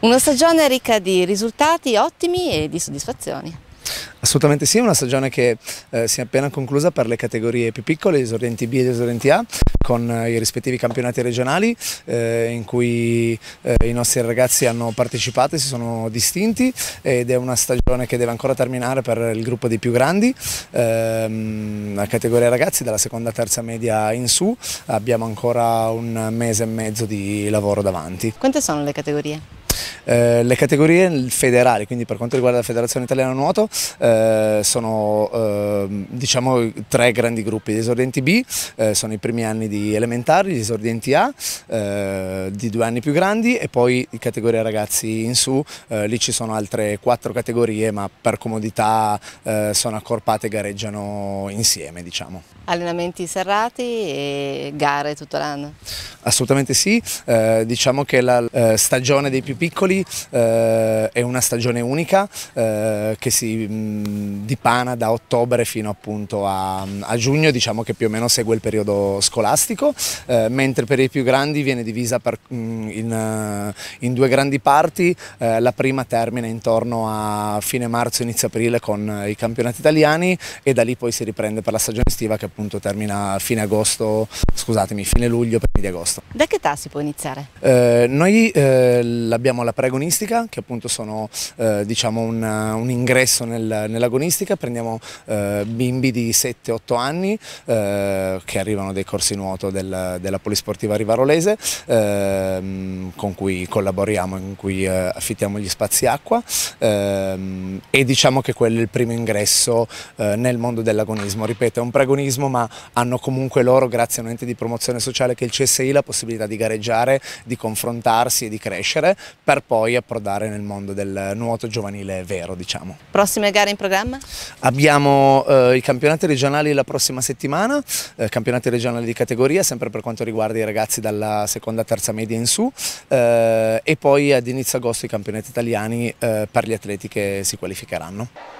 Una stagione ricca di risultati ottimi e di soddisfazioni. Assolutamente sì, è una stagione che eh, si è appena conclusa per le categorie più piccole, gli esordienti B e gli esordienti A, con eh, i rispettivi campionati regionali eh, in cui eh, i nostri ragazzi hanno partecipato e si sono distinti ed è una stagione che deve ancora terminare per il gruppo dei più grandi, ehm, la categoria ragazzi dalla seconda terza media in su, abbiamo ancora un mese e mezzo di lavoro davanti. Quante sono le categorie? Eh, le categorie federali, quindi per quanto riguarda la Federazione Italiana Nuoto, eh, sono eh, diciamo tre grandi gruppi, gli esordienti B, eh, sono i primi anni di elementari, gli esordienti A, eh, di due anni più grandi e poi categoria ragazzi in su, lì ci sono altre quattro categorie ma per comodità sono accorpate e gareggiano insieme diciamo allenamenti serrati e gare tutto l'anno? Assolutamente sì, eh, diciamo che la eh, stagione dei più piccoli eh, è una stagione unica eh, che si mh, mm, dipana da ottobre fino appunto a, a, giugno, diciamo che più o meno segue il periodo scolastico, eh, mentre per i più grandi viene divisa per, mh, mm, in, eh, in, due grandi parti, la prima termina intorno a fine marzo, inizio aprile con i campionati italiani e da lì poi si riprende per la stagione estiva che appunto termina fine agosto, scusatemi, fine luglio, primi di agosto. Da che età si può iniziare? Eh, noi eh, abbiamo la preagonistica, che appunto sono eh, diciamo un, un, ingresso nel, nell'agonistica, prendiamo eh, bimbi di 7-8 anni eh, che arrivano dai corsi nuoto del, della Polisportiva Rivarolese, ehm, con cui collaboriamo, in cui eh, affittiamo gli spazi acqua ehm, e diciamo che quello è il primo ingresso nel mondo dell'agonismo, ripeto è un preagonismo ma hanno comunque loro grazie a un ente di promozione sociale che è il CSI la possibilità di gareggiare, di confrontarsi e di crescere per poi approdare nel mondo del nuoto giovanile vero diciamo. Prossime gare in programma? Abbiamo eh, i campionati regionali la prossima settimana, eh, campionati regionali di categoria sempre per quanto riguarda i ragazzi dalla seconda terza media in su eh, e poi ad inizio agosto i campionati italiani eh, per gli atleti che si qualificheranno.